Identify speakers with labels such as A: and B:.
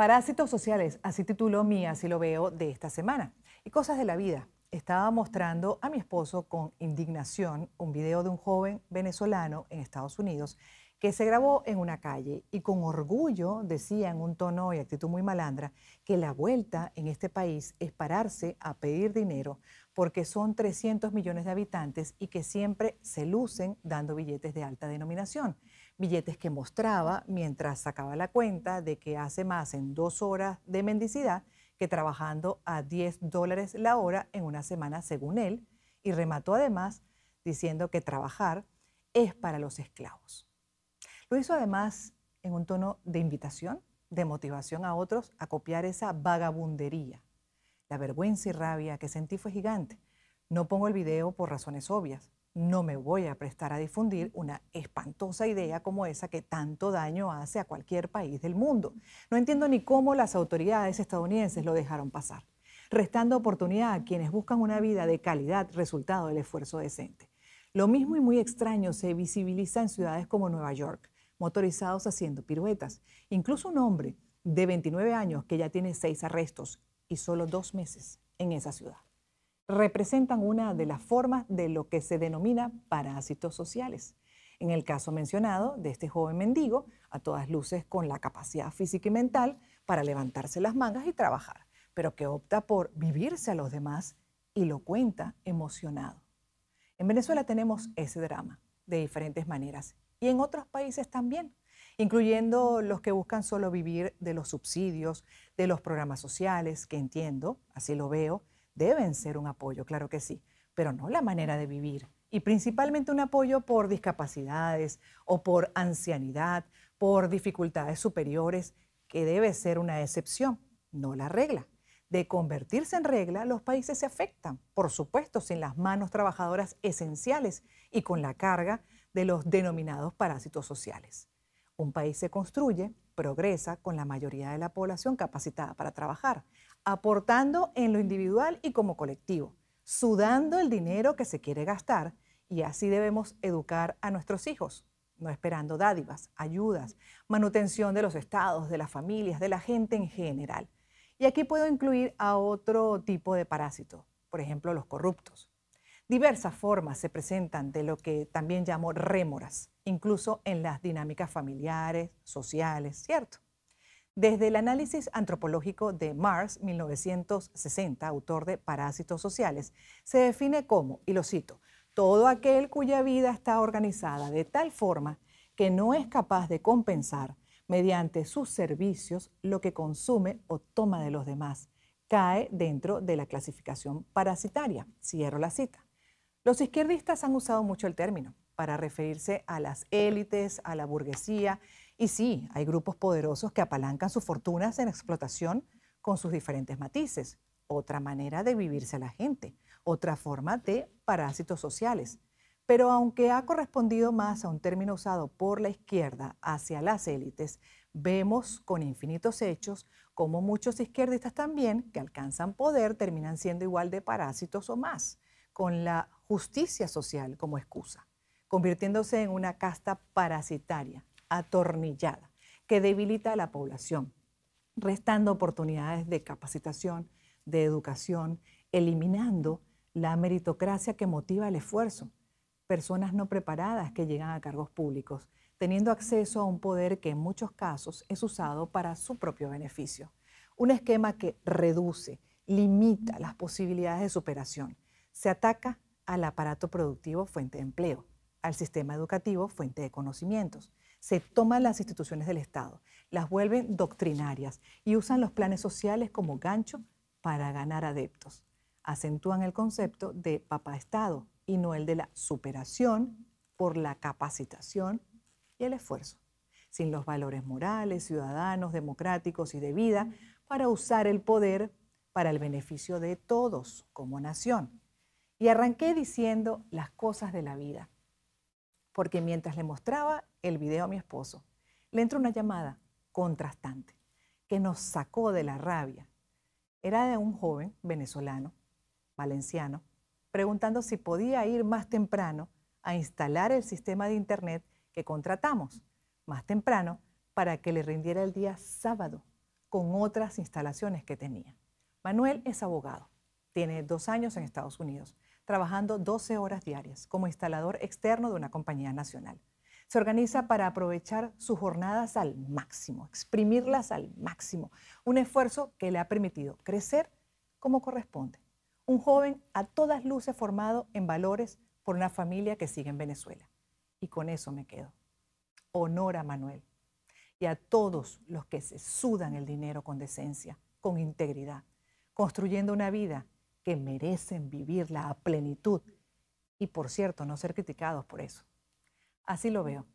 A: Parásitos sociales, así tituló mía, Así lo veo de esta semana. Y cosas de la vida. Estaba mostrando a mi esposo con indignación un video de un joven venezolano en Estados Unidos que se grabó en una calle y con orgullo decía en un tono y actitud muy malandra que la vuelta en este país es pararse a pedir dinero porque son 300 millones de habitantes y que siempre se lucen dando billetes de alta denominación. Billetes que mostraba mientras sacaba la cuenta de que hace más en dos horas de mendicidad que trabajando a 10 dólares la hora en una semana, según él, y remató además diciendo que trabajar es para los esclavos. Lo hizo además en un tono de invitación, de motivación a otros a copiar esa vagabundería la vergüenza y rabia que sentí fue gigante. No pongo el video por razones obvias. No me voy a prestar a difundir una espantosa idea como esa que tanto daño hace a cualquier país del mundo. No entiendo ni cómo las autoridades estadounidenses lo dejaron pasar, restando oportunidad a quienes buscan una vida de calidad resultado del esfuerzo decente. Lo mismo y muy extraño se visibiliza en ciudades como Nueva York, motorizados haciendo piruetas. Incluso un hombre de 29 años que ya tiene seis arrestos y solo dos meses en esa ciudad. Representan una de las formas de lo que se denomina parásitos sociales. En el caso mencionado de este joven mendigo, a todas luces con la capacidad física y mental para levantarse las mangas y trabajar, pero que opta por vivirse a los demás y lo cuenta emocionado. En Venezuela tenemos ese drama de diferentes maneras y en otros países también incluyendo los que buscan solo vivir de los subsidios, de los programas sociales, que entiendo, así lo veo, deben ser un apoyo, claro que sí, pero no la manera de vivir. Y principalmente un apoyo por discapacidades o por ancianidad, por dificultades superiores, que debe ser una excepción, no la regla. De convertirse en regla, los países se afectan, por supuesto, sin las manos trabajadoras esenciales y con la carga de los denominados parásitos sociales. Un país se construye, progresa con la mayoría de la población capacitada para trabajar, aportando en lo individual y como colectivo, sudando el dinero que se quiere gastar y así debemos educar a nuestros hijos, no esperando dádivas, ayudas, manutención de los estados, de las familias, de la gente en general. Y aquí puedo incluir a otro tipo de parásitos, por ejemplo, los corruptos Diversas formas se presentan de lo que también llamo rémoras, incluso en las dinámicas familiares, sociales, ¿cierto? Desde el análisis antropológico de Mars, 1960, autor de Parásitos Sociales, se define como, y lo cito, todo aquel cuya vida está organizada de tal forma que no es capaz de compensar mediante sus servicios lo que consume o toma de los demás, cae dentro de la clasificación parasitaria. Cierro la cita. Los izquierdistas han usado mucho el término para referirse a las élites, a la burguesía, y sí, hay grupos poderosos que apalancan sus fortunas en explotación con sus diferentes matices, otra manera de vivirse a la gente, otra forma de parásitos sociales. Pero aunque ha correspondido más a un término usado por la izquierda hacia las élites, vemos con infinitos hechos cómo muchos izquierdistas también que alcanzan poder terminan siendo igual de parásitos o más con la justicia social como excusa, convirtiéndose en una casta parasitaria, atornillada, que debilita a la población, restando oportunidades de capacitación, de educación, eliminando la meritocracia que motiva el esfuerzo, personas no preparadas que llegan a cargos públicos, teniendo acceso a un poder que en muchos casos es usado para su propio beneficio. Un esquema que reduce, limita las posibilidades de superación, se ataca al aparato productivo fuente de empleo, al sistema educativo fuente de conocimientos. Se toman las instituciones del Estado, las vuelven doctrinarias y usan los planes sociales como gancho para ganar adeptos. Acentúan el concepto de papá Estado y no el de la superación por la capacitación y el esfuerzo, sin los valores morales, ciudadanos, democráticos y de vida, para usar el poder para el beneficio de todos como nación. Y arranqué diciendo las cosas de la vida, porque mientras le mostraba el video a mi esposo, le entró una llamada contrastante que nos sacó de la rabia. Era de un joven venezolano, valenciano, preguntando si podía ir más temprano a instalar el sistema de Internet que contratamos, más temprano, para que le rindiera el día sábado con otras instalaciones que tenía. Manuel es abogado, tiene dos años en Estados Unidos trabajando 12 horas diarias como instalador externo de una compañía nacional. Se organiza para aprovechar sus jornadas al máximo, exprimirlas al máximo, un esfuerzo que le ha permitido crecer como corresponde. Un joven a todas luces formado en valores por una familia que sigue en Venezuela. Y con eso me quedo. Honor a Manuel y a todos los que se sudan el dinero con decencia, con integridad, construyendo una vida que merecen vivirla a plenitud y, por cierto, no ser criticados por eso. Así lo veo.